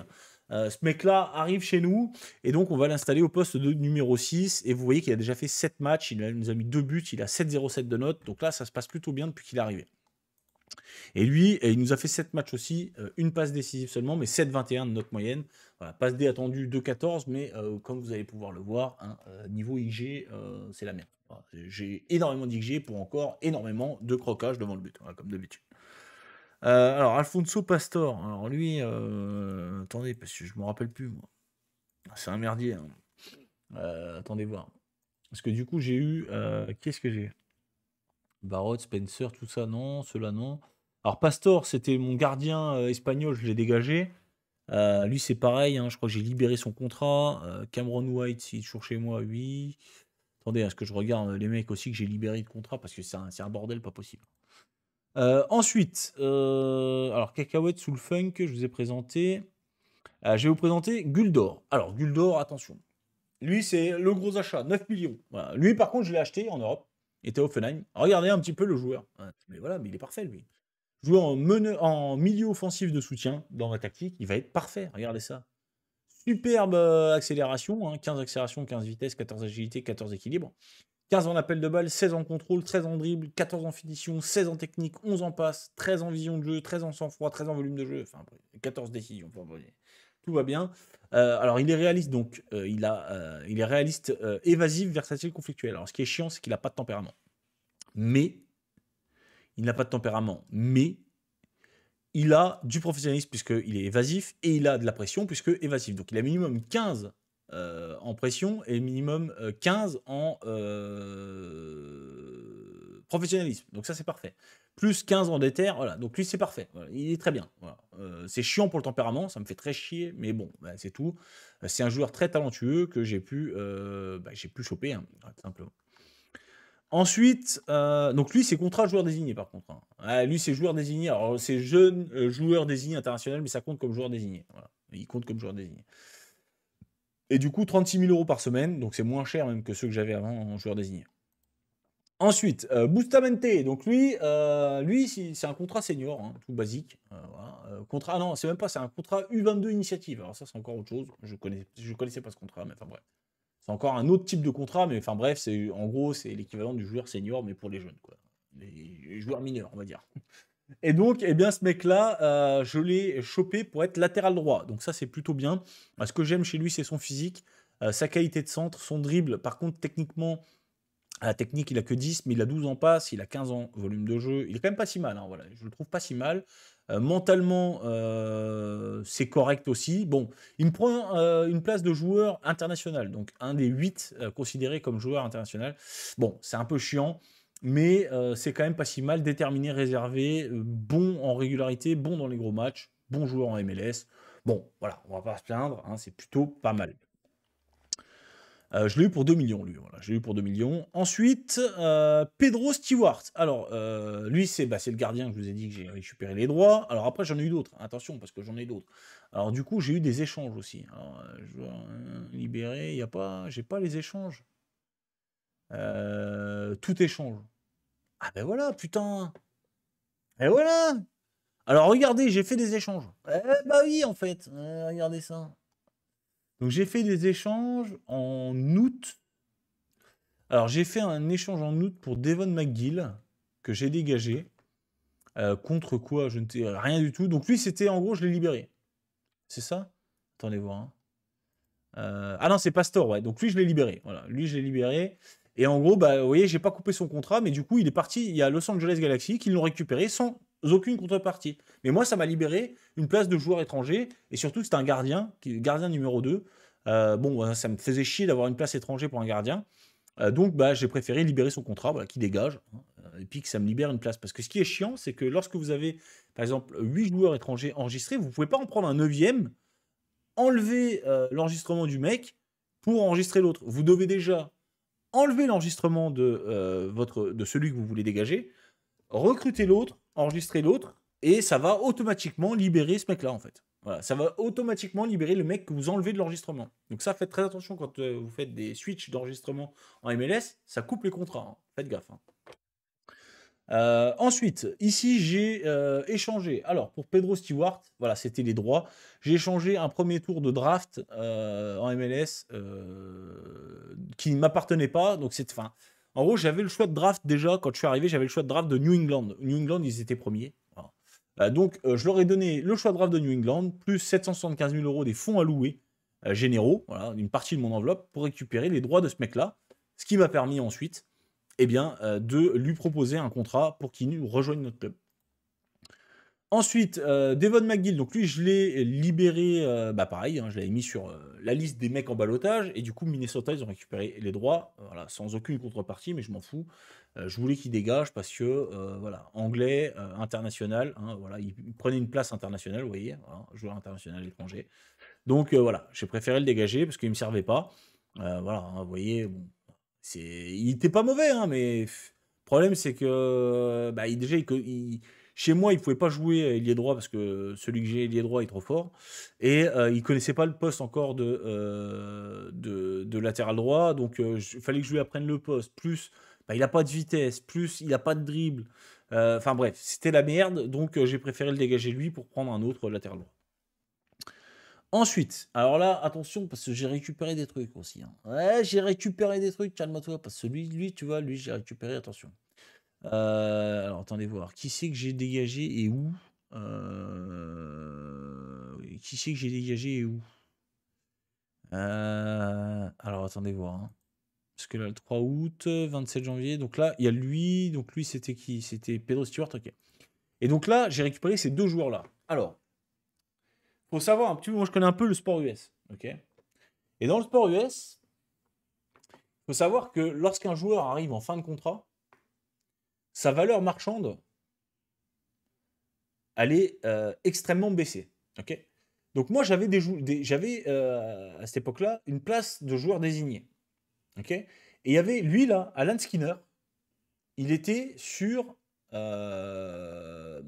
Euh, ce mec-là arrive chez nous et donc on va l'installer au poste de numéro 6. Et vous voyez qu'il a déjà fait 7 matchs, il nous a mis 2 buts, il a 7-0-7 de note. Donc là, ça se passe plutôt bien depuis qu'il est arrivé. Et lui, il nous a fait 7 matchs aussi, euh, une passe décisive seulement, mais 7-21 de notre moyenne. Voilà, passe D attendue 2-14, mais euh, comme vous allez pouvoir le voir, hein, euh, niveau IG, c'est la merde. J'ai énormément d'IG pour encore énormément de croquages devant le but, hein, comme d'habitude. alors, Alfonso Pastor, alors lui, attendez, parce que je ne me rappelle plus, moi. C'est un merdier. Hein. attendez voir. Parce que du coup, j'ai eu. Qu'est-ce que j'ai Barot, Spencer, tout ça, non. Cela, non. Alors, Pastor, c'était mon gardien euh, espagnol, je l'ai dégagé. Euh, lui, c'est pareil, hein, je crois que j'ai libéré son contrat. Euh, Cameron White, il est toujours chez moi, oui. Attendez, est-ce que je regarde les mecs aussi que j'ai libéré de contrat Parce que c'est un, bordel pas possible. ensuite, alors Cacahuète sous le funk, je vous ai présenté. je vais vous présenter Guldor. Alors, Guldor, attention. Lui, c'est le gros achat, 9 millions. Lui, par contre, je l'ai acheté en Europe. Et était Offenheim. Regardez un petit peu le joueur. Mais voilà, mais il est parfait, lui. Jouer en, milieu offensif de soutien dans la tactique, il va être parfait. Regardez ça. Superbe euh, accélération, 15 hein. accélérations, 15 vitesses, 14 agilité, 14 équilibre. 15 en appel de balle, 16 en contrôle, 13 en dribble, 14 en finition, 16 en technique, 11 en passe, 13 en vision de jeu, 13 en sang-froid, 13 en volume de jeu, enfin 14 décisions. pour Enfin, va bien. Euh, alors, il est réaliste, donc euh, il, a, euh, il est réaliste, évasif, versatile, conflictuel. Alors, ce qui est chiant, c'est qu'il n'a pas de tempérament. Mais, il n'a pas de tempérament. Mais, il a du professionnalisme, puisqu'il est évasif, et il a de la pression, puisque évasif. Donc, il a minimum 15 en pression et minimum 15 en professionnalisme. Donc, ça, c'est parfait plus 15 en déter. Voilà, donc lui, c'est parfait. il est très bien. Euh, c'est chiant pour le tempérament, ça me fait très chier, mais bon, bah, c'est tout. Euh, c'est un joueur très talentueux que j'ai pu, euh, bah, j'ai pu choper, hein, tout simplement. Ensuite, donc lui, c'est contrat joueur désigné, par contre. Hein. lui, c'est joueur désigné. Alors, c'est jeune joueur désigné international, mais ça compte comme joueur désigné. Il compte comme joueur désigné. Et du coup, 36 000 euros par semaine, donc c'est moins cher même que ceux que j'avais avant en joueur désigné. Ensuite, euh, Bustamante, donc lui, euh, lui c'est un contrat senior, hein, tout basique. Euh, contrat, ah non, c'est même pas, c'est un contrat U22 initiative. Alors ça, c'est encore autre chose. Je ne je connaissais pas ce contrat, mais enfin bref. C'est encore un autre type de contrat, mais enfin bref, c'est en gros, c'est l'équivalent du joueur senior, mais pour les jeunes, quoi. Les joueurs mineurs, on va dire. Et donc, eh bien, ce mec-là, je l'ai chopé pour être latéral droit. Donc ça, c'est plutôt bien. Ce que j'aime chez lui, c'est son physique, sa qualité de centre, son dribble. Par contre, techniquement, la technique, il a que 10, mais il a 12 en passe, il a 15 ans volume de jeu. Il est quand même pas si mal, hein, voilà. je le trouve pas si mal. Euh, mentalement, euh, c'est correct aussi. Bon, il me prend euh, une place de joueur international, donc un des 8 considérés comme joueur international. Bon, c'est un peu chiant, mais c'est quand même pas si mal. Déterminé, réservé, bon en régularité, bon dans les gros matchs, bon joueur en MLS. Bon, voilà, on va pas se plaindre, hein, c'est plutôt pas mal. Euh, je l'ai eu pour 2 millions, lui. Voilà, je eu pour 2 millions. Ensuite, euh, Pedro Stewart. Alors, euh, lui, c'est bah, le gardien que je vous ai dit que j'ai récupéré les droits. Alors, après, j'en ai eu d'autres. Attention, parce que j'en ai d'autres. Alors, du coup, j'ai eu des échanges aussi. Alors, je hein, libéré, il n'y a pas. J'ai pas les échanges. tout échange. Ah, ben voilà, putain. Et voilà. Alors, regardez, j'ai fait des échanges. Eh, bah oui, en fait. regardez ça. Donc j'ai fait des échanges en août. Alors j'ai fait un échange en août pour Devon McGill que j'ai dégagé. Euh, contre quoi Je ne sais rien du tout. Donc lui, c'était en gros, je l'ai libéré. C'est ça Attendez voir. Hein. Euh, ah non, c'est Pastor, ouais. Donc lui, je l'ai libéré. lui, je l'ai libéré. Et en gros, bah, vous voyez, j'ai pas coupé son contrat, mais du coup, il est parti. Il y a Los Angeles Galaxy qui l'ont récupéré sans aucune contrepartie. Mais moi, ça m'a libéré une place de joueur étranger, et surtout, c'est un gardien, gardien numéro 2. Euh, bon, euh, ça me faisait chier d'avoir une place étranger pour un gardien. Euh, donc, bah, j'ai préféré libérer son contrat, qui dégage, hein, et puis que ça me libère une place. Parce que ce qui est chiant, c'est que lorsque vous avez, par exemple, 8 joueurs étrangers enregistrés, vous ne pouvez pas en prendre un neuvième, enlever l'enregistrement du mec pour enregistrer l'autre. Vous devez déjà enlever l'enregistrement de, de celui que vous voulez dégager, recruter l'autre, enregistrer l'autre, et ça va automatiquement libérer ce mec-là, en fait. Voilà, ça va automatiquement libérer le mec que vous enlevez de l'enregistrement. Donc ça, fait très attention quand euh, vous faites des switches d'enregistrement en MLS, ça coupe les contrats. Hein. Faites gaffe. Hein. Euh, ensuite, ici, j'ai euh, échangé. Alors, pour Pedro Stewart, voilà, c'était les droits. J'ai échangé un premier tour de draft en MLS qui ne m'appartenait pas. Donc, c'est fin. En gros, j'avais le choix de draft déjà, quand je suis arrivé, j'avais le choix de draft de New England. New England, ils étaient premiers. Euh, donc, euh, je leur ai donné le choix de draft de New England, plus 775 000 euros des fonds alloués euh, généraux, d'une une partie de mon enveloppe, pour récupérer les droits de ce mec-là. Ce qui m'a permis ensuite eh bien, de lui proposer un contrat pour qu'il nous rejoigne notre club. Ensuite, euh, Devon McGill, donc lui, je l'ai libéré, euh, bah pareil, hein, je l'avais mis sur euh, la liste des mecs en balotage, et du coup, Minnesota, ils ont récupéré les droits, voilà, sans aucune contrepartie, mais je m'en fous. je voulais qu'il dégage parce que, voilà, anglais, international, hein, voilà, il prenait une place internationale, vous voyez, hein, joueur international étranger. Donc, voilà, j'ai préféré le dégager parce qu'il ne me servait pas. voilà, vous voyez, il n'était pas mauvais, mais le problème, c'est que, bah, déjà, il chez moi, il ne pouvait pas jouer ailier droit parce que celui que j'ai ailier droit est trop fort. Et euh, il ne connaissait pas le poste encore de, euh, de, latéral droit. Donc, euh, il fallait que je lui apprenne le poste. Plus, bah, il n'a pas de vitesse. Plus, il n'a pas de dribble. Enfin bref, c'était la merde. Donc, j'ai préféré le dégager lui pour prendre un autre latéral droit. Ensuite, alors là, attention, parce que j'ai récupéré des trucs aussi. Hein. Ouais, j'ai récupéré des trucs, calme-toi, parce que celui lui, tu vois, lui, j'ai récupéré, attention. Euh, alors attendez voir, qui c'est que j'ai dégagé et où euh, Qui c'est que j'ai dégagé et où euh, Alors attendez voir. Hein. Parce que là, le 3 août, 27 janvier, donc là, il y a lui, donc lui c'était qui C'était Pedro Stewart, ok. Et donc là, j'ai récupéré ces deux joueurs-là. Alors, faut savoir un petit je connais un peu le sport US, ok Et dans le sport US, faut savoir que lorsqu'un joueur arrive en fin de contrat, sa valeur marchande, allait euh, extrêmement baisser. ok Donc moi, j'avais, des, j'avais euh, à cette époque-là une place de joueur désigné. ok Et il y avait, lui là, Alan Skinner, il était sur... Euh,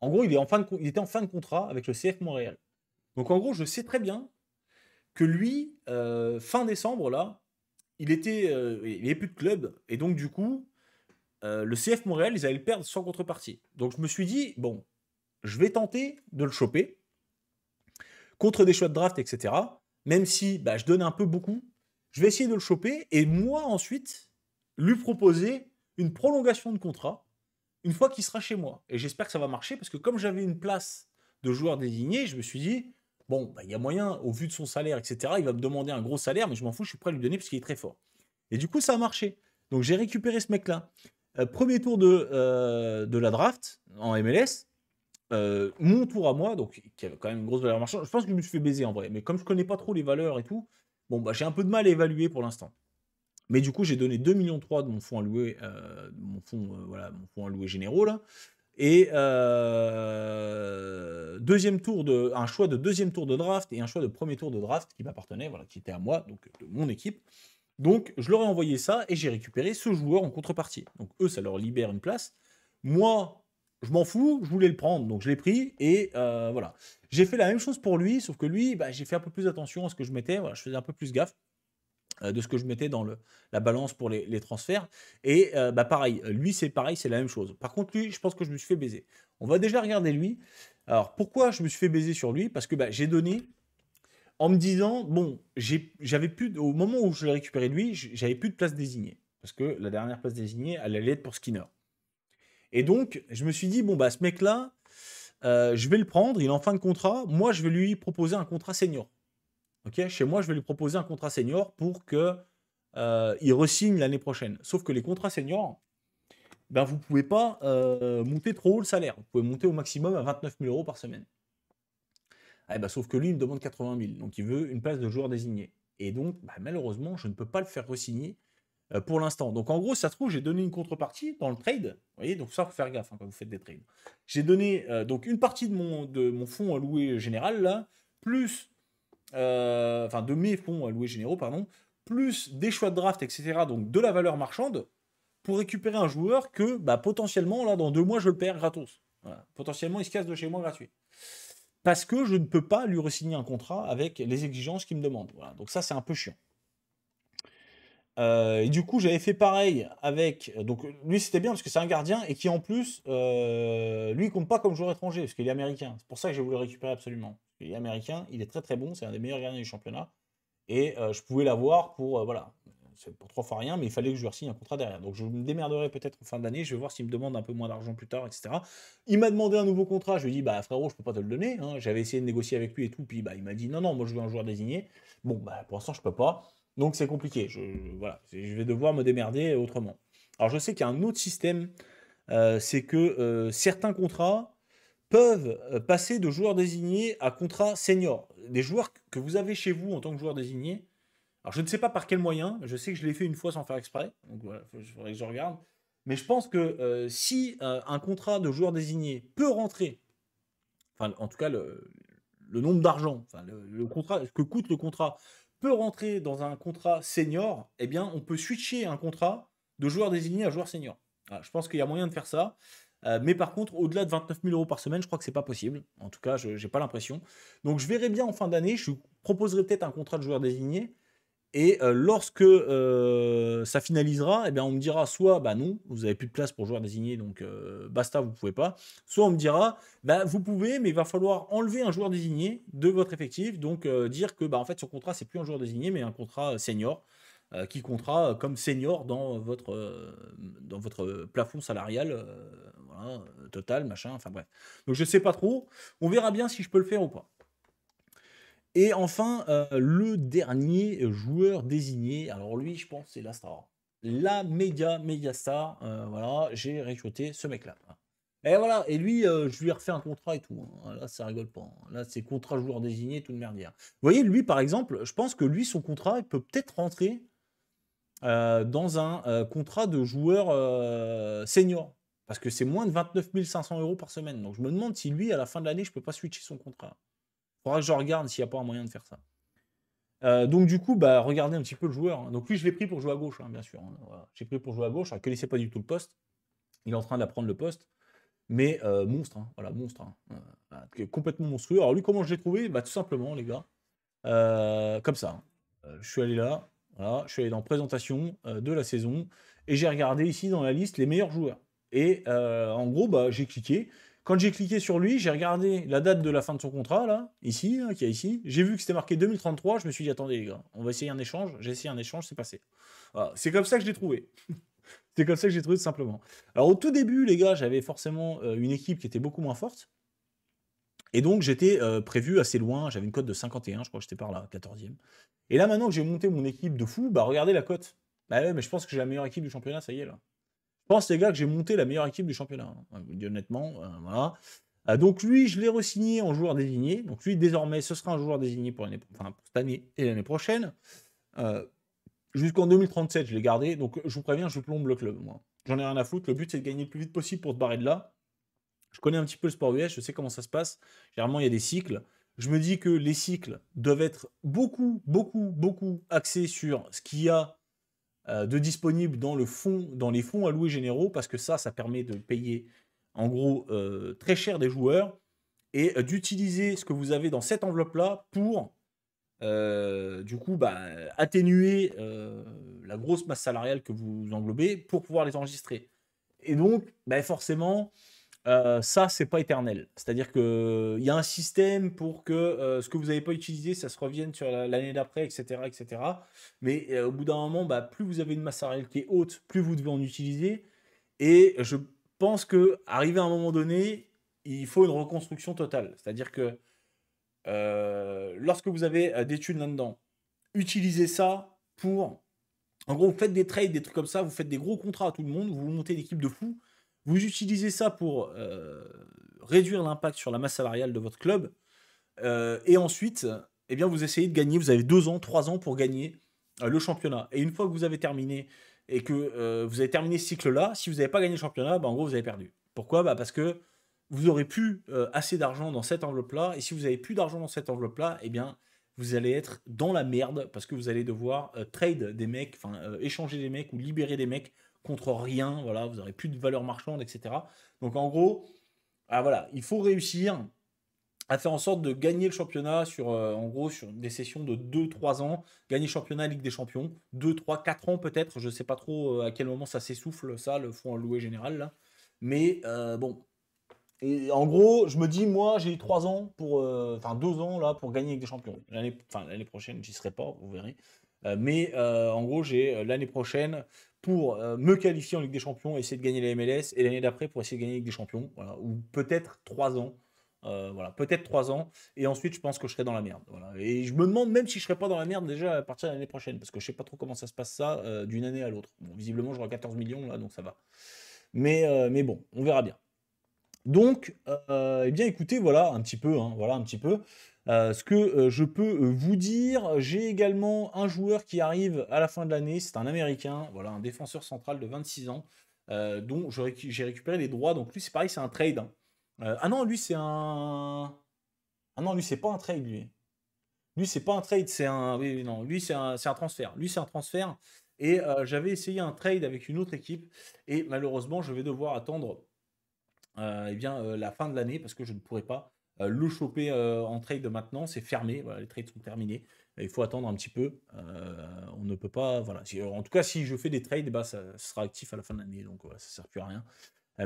en gros, il, fin de, il était en fin de contrat avec le CF Montréal. Donc en gros, je sais très bien que lui, fin décembre, là, il était, il n'y avait plus de club, et donc du coup, euh, le CF Montréal, ils allaient le perdre sans contrepartie. Donc je me suis dit, bon, je vais tenter de le choper contre des choix de draft, etc. Même si bah, je donne un peu beaucoup, je vais essayer de le choper et moi ensuite lui proposer une prolongation de contrat une fois qu'il sera chez moi. Et j'espère que ça va marcher parce que comme j'avais une place de joueur désigné, je me suis dit, bon, bah, il y a moyen, au vu de son salaire, etc., il va me demander un gros salaire, mais je m'en fous, je suis prêt à lui donner parce qu'il est très fort. Et du coup, ça a marché. Donc j'ai récupéré ce mec-là. Euh, premier tour euh, de, la draft en MLS. Euh, mon tour à moi, donc qui avait quand même une grosse valeur marchande. Je pense que je me suis fait baiser en vrai, mais comme je connais pas trop les valeurs et tout, bon bah j'ai un peu de mal à évaluer pour l'instant. Mais du coup, j'ai donné 2 millions 3 de mon fonds alloué, euh, mon fonds voilà, mon alloué généraux là. Et deuxième tour de, un choix de deuxième tour de draft et un choix de premier tour de draft qui m'appartenait, voilà, qui était à moi, donc de mon équipe. Donc, je leur ai envoyé ça et j'ai récupéré ce joueur en contrepartie. Donc, eux, ça leur libère une place. Moi, je m'en fous, je voulais le prendre, donc je l'ai pris et euh, voilà. J'ai fait la même chose pour lui, sauf que lui, bah, j'ai fait un peu plus attention à ce que je mettais. je faisais un peu plus gaffe euh, de ce que je mettais dans la balance pour les, transferts. Et euh, bah, pareil, lui, c'est pareil, c'est la même chose. Par contre, lui, je pense que je me suis fait baiser. On va déjà regarder lui. Alors, pourquoi je me suis fait baiser sur lui Parce que bah, j'ai donné en me disant bon, j'avais au moment où je l'ai récupéré lui, j'avais plus de place désignée parce que la dernière place désignée, elle allait être pour Skinner. Et donc, je me suis dit bon bah ce mec là, euh, je vais le prendre, il est en fin de contrat, moi je vais lui proposer un contrat senior. Ok, chez moi je vais lui proposer un contrat senior pour que euh, il l'année prochaine. Sauf que les contrats seniors, ben vous pouvez pas euh, monter trop haut le salaire. Vous pouvez monter au maximum à 29 000 euros par semaine. Ah, bah, sauf que lui, il me demande 80 000. Donc, il veut une place de joueur désigné. Et donc, bah, malheureusement, je ne peux pas le faire re euh, pour l'instant. Donc, en gros, ça se trouve, j'ai donné une contrepartie dans le trade. Vous voyez, donc ça, faut faire gaffe hein, quand vous faites des trades. J'ai donné euh, donc une partie de mon, fonds alloué général, là, plus. Euh, enfin, de mes fonds alloués généraux, pardon, plus des choix de draft, etc., donc de la valeur marchande, pour récupérer un joueur que bah, potentiellement, là, dans deux mois, je le perds gratos. Potentiellement, il se casse de chez moi gratuit parce que je ne peux pas lui resigner un contrat avec les exigences qu'il me demande. Donc ça, c'est un peu chiant. Euh, et du coup, j'avais fait pareil avec. Donc, lui, c'était bien parce que c'est un gardien et qui, en plus, euh, lui, compte pas comme joueur étranger parce qu'il est américain. C'est pour ça que j'ai voulu le récupérer absolument. Il est américain, il est très très bon, c'est un des meilleurs gardiens du championnat. Et euh, je pouvais l'avoir pour. voilà c'est pour trois fois rien, mais il fallait que je leur signe un contrat derrière. Donc je me démerderai peut-être en fin d'année, je vais voir s'il me demande un peu moins d'argent plus tard, etc. Il m'a demandé un nouveau contrat, je lui ai dit, bah frérot, je peux pas te le donner, hein. j'avais essayé de négocier avec lui et tout, puis bah, il m'a dit, non, non, moi je veux un joueur désigné. Bon, bah pour l'instant, je peux pas, donc c'est compliqué, je, voilà, je vais devoir me démerder autrement. Alors je sais qu'il y a un autre système, euh, c'est que euh, certains contrats peuvent euh, passer de joueurs désignés à contrat senior. Des joueurs que vous avez chez vous en tant que joueur désigné, alors je ne sais pas par quel moyen, je sais que je l'ai fait une fois sans faire exprès, donc voilà, il faudrait que je regarde. Mais je pense que euh, si euh, un contrat de joueur désigné peut rentrer, enfin en tout cas le, nombre d'argent, enfin le, contrat, ce que coûte le contrat, peut rentrer dans un contrat senior, eh bien on peut switcher un contrat de joueur désigné à joueur senior. je pense qu'il y a moyen de faire ça. Euh, mais par contre, au-delà de 29 000 euros par semaine, je crois que c'est pas possible. En tout cas, je n'ai pas l'impression. Donc je verrai bien en fin d'année. Je proposerai peut-être un contrat de joueur désigné. Et euh, lorsque euh, ça finalisera, eh bien, on me dira soit bah non, vous n'avez plus de place pour joueur désigné, donc euh, basta, vous ne pouvez pas. Soit on me dira bah, vous pouvez, mais il va falloir enlever un joueur désigné de votre effectif, donc dire que bah en fait son contrat ce n'est plus un joueur désigné, mais un contrat senior qui comptera comme senior dans votre dans votre plafond salarial, total, machin, enfin bref. Donc je sais pas trop, on verra bien si je peux le faire ou pas. Et enfin, euh, le dernier joueur désigné, alors lui, je pense, c'est la star. La méga, méga star. Euh, voilà, j'ai récolté ce mec-là. Et voilà, et lui, euh, je lui ai refait un contrat et tout. Hein. Là, ça rigole pas. Hein. Là, c'est contrat joueur désigné, tout le merdier. Vous voyez, lui, par exemple, je pense que lui, son contrat, il peut peut-être rentrer dans un contrat de joueur senior. Parce que c'est moins de 29 500 euros par semaine. Donc, je me demande si lui, à la fin de l'année, je ne peux pas switcher son contrat faudra que je regarde s'il n'y a pas un moyen de faire ça. Euh, donc du coup, bah, regardez un petit peu le joueur. Hein. Donc lui, je l'ai pris pour jouer à gauche, hein, bien sûr. Hein. J'ai pris pour jouer à gauche. à ne pas du tout le poste. Il est en train d'apprendre le poste. Mais euh, monstre, voilà, monstre. Euh, complètement monstrueux. Alors lui, comment je l'ai trouvé bah, Tout simplement, les gars. comme ça. je suis allé là. Voilà, je suis allé dans présentation de la saison. Et j'ai regardé ici dans la liste les meilleurs joueurs. Et en gros, bah, j'ai cliqué. Quand j'ai cliqué sur lui, j'ai regardé la date de la fin de son contrat, là, ici, hein, qui est ici. J'ai vu que c'était marqué 2033. Je me suis dit, attendez, les gars, on va essayer un échange. J'ai essayé un échange, c'est passé. C'est comme ça que je l'ai trouvé. c'est comme ça que j'ai trouvé, tout simplement. Alors, au tout début, les gars, j'avais forcément euh, une équipe qui était beaucoup moins forte. Et donc, j'étais euh, prévu assez loin. J'avais une cote de 51, je crois que j'étais par là, 14e. Et là, maintenant que j'ai monté mon équipe de fou, bah, regardez la cote. Bah mais je pense que j'ai la meilleure équipe du championnat, ça y est, là. Je pense, les gars, que j'ai monté la meilleure équipe du championnat. Hein. Euh, honnêtement, euh, voilà. Euh, donc lui, je l'ai re-signé en joueur désigné. Donc lui, désormais, ce sera un joueur désigné pour, cette année et l'année prochaine. Jusqu'en 2037, je l'ai gardé. Donc je vous préviens, je plombe le club, moi. J'en ai rien à foutre. Le but, c'est de gagner le plus vite possible pour se barrer de là. Je connais un petit peu le sport US, je sais comment ça se passe. Généralement, il y a des cycles je me dis que les cycles doivent être beaucoup, beaucoup, beaucoup axés sur ce qu'il y a euh, de disponible dans, le fond, dans les fonds alloués généraux, parce que ça, ça permet de payer en gros euh, très cher des joueurs et euh, d'utiliser ce que vous avez dans cette enveloppe-là pour du coup bah, atténuer la grosse masse salariale que vous englobez pour pouvoir les enregistrer. Et donc, bah, forcément, euh, ça, c'est pas éternel. C'est-à-dire qu'il euh, y a un système pour que euh, ce que vous n'avez pas utilisé, ça se revienne sur l'année d'après, etc., etc. Mais au bout d'un moment, bah, plus vous avez une masse salariale qui est haute, plus vous devez en utiliser. Et je pense que arrivé à un moment donné, il faut une reconstruction totale. C'est-à-dire que lorsque vous avez des thunes là-dedans, utilisez ça pour. En gros, vous faites des trades, des trucs comme ça, vous faites des gros contrats à tout le monde, vous montez l'équipe de fous vous utilisez ça pour euh, réduire l'impact sur la masse salariale de votre club, euh, et ensuite, eh bien, vous essayez de gagner, vous avez deux ans, trois ans pour gagner euh, le championnat. Et une fois que vous avez terminé et que vous avez terminé ce cycle-là, si vous n'avez pas gagné le championnat, bah, en gros, vous avez perdu. Pourquoi bah, Parce que vous aurez plus assez d'argent dans cette enveloppe-là, et si vous n'avez plus d'argent dans cette enveloppe-là, eh bien, vous allez être dans la merde parce que vous allez devoir trade des mecs, enfin échanger des mecs ou libérer des mecs contre rien, voilà, vous n'aurez plus de valeur marchande, etc. Donc en gros, ah, voilà, il faut réussir à faire en sorte de gagner le championnat sur, euh, en gros, sur des sessions de 2-3 ans, gagner championnat, Ligue des Champions, 2, 3, 4 ans peut-être, je ne sais pas trop euh, à quel moment ça s'essouffle, ça, le fonds loué général, Mais euh, bon. Et en gros, je me dis, moi, j'ai eu 3 ans pour, enfin deux 2 ans là, pour gagner Ligue des champions. L'année prochaine, j'y serai pas, vous verrez. mais en gros, j'ai l'année prochaine pour euh, me qualifier en Ligue des Champions, essayer de gagner la MLS, et l'année d'après pour essayer de gagner Ligue des Champions, voilà. ou peut-être trois ans. Euh, voilà, peut-être trois ans, et ensuite je pense que je serai dans la merde. Voilà. Et je me demande même si je serai pas dans la merde déjà à partir de l'année prochaine, parce que je sais pas trop comment ça se passe ça euh, d'une année à l'autre. Bon, visiblement j'aurai 14 millions là, donc ça va. Mais, mais bon, on verra bien. Donc, et eh bien écoutez, voilà un petit peu, hein, voilà un petit peu. Euh, ce que euh, je peux euh, vous dire, j'ai également un joueur qui arrive à la fin de l'année, c'est un Américain, voilà, un défenseur central de 26 ans, dont j'ai récupéré les droits. Donc lui, c'est pareil, c'est un trade. Hein. ah non, lui, c'est un. Ah non, lui, c'est pas un trade, lui. Lui, c'est pas un trade, c'est un. Oui, non, lui, c'est un, transfert. Lui, c'est un transfert. Et j'avais essayé un trade avec une autre équipe. Et malheureusement, je vais devoir attendre eh bien, la fin de l'année parce que je ne pourrai pas euh, le choper euh, en trade maintenant, c'est fermé. les trades sont terminés. Il faut attendre un petit peu. Euh, on ne peut pas. Voilà. En tout cas, si je fais des trades, bah, eh ben, ça sera actif à la fin de l'année. Donc, ça ne sert plus à rien.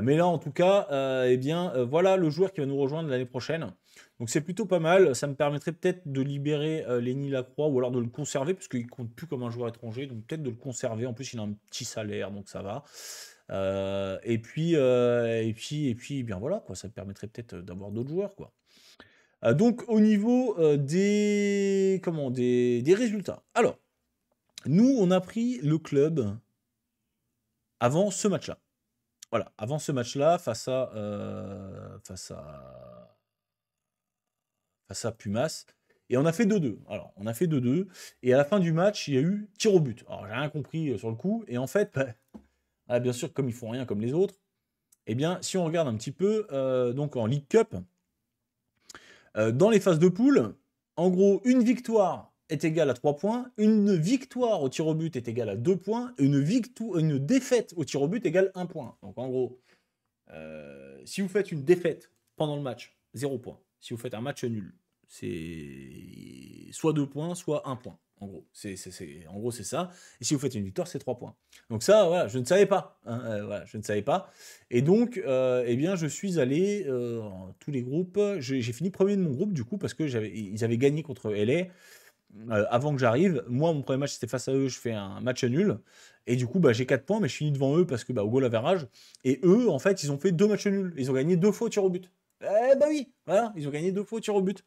Mais là, en tout cas, eh bien, voilà le joueur qui va nous rejoindre l'année prochaine. Donc c'est plutôt pas mal. Ça me permettrait peut-être de libérer Lenny Lacroix ou alors de le conserver parce qu'il compte plus comme un joueur étranger. Donc peut-être de le conserver. En plus, il a un petit salaire, donc ça va. et puis, et puis, et eh puis, bien voilà quoi. Ça me permettrait peut-être d'avoir d'autres joueurs quoi. Euh, donc au niveau euh, des, comment, des, résultats. Alors, nous, on a pris le club avant ce match-là. Voilà, avant ce match-là, face à, euh, face à, face à Pumas. Et on a fait 2-2. Alors, on a fait 2-2. Et à la fin du match, il y a eu tir au but. Alors, j'ai rien compris sur le coup. Et en fait, ah, bien sûr, comme ils font rien comme les autres, eh bien, si on regarde un petit peu, donc en League Cup, euh, dans les phases de poule, en gros, une victoire est égale à 3 points, une victoire au tir au but est égale à 2 points, une, une défaite au tir au but égale 1 point. Donc en gros, euh, si vous faites une défaite pendant le match, 0 point. Si vous faites un match nul, c'est soit 2 points, soit 1 point. En gros, c'est en gros c'est ça. Et si vous faites une victoire, c'est 3 points. Donc ça, voilà, je ne savais pas. Hein, euh, je ne savais pas. Et donc, euh, eh bien, je suis allé dans euh, tous les groupes. J'ai fini premier de mon groupe du coup parce que j'avais ils avaient gagné contre LA. avant que j'arrive, moi mon premier match c'était face à eux, je fais un match nul et du coup bah, j'ai 4 points mais je finis devant eux parce que bah, au goal average et eux en fait ils ont fait deux matchs nuls, ils ont gagné deux fois au tir au but. Eh bah oui, voilà, ils ont gagné deux fois au tir au but.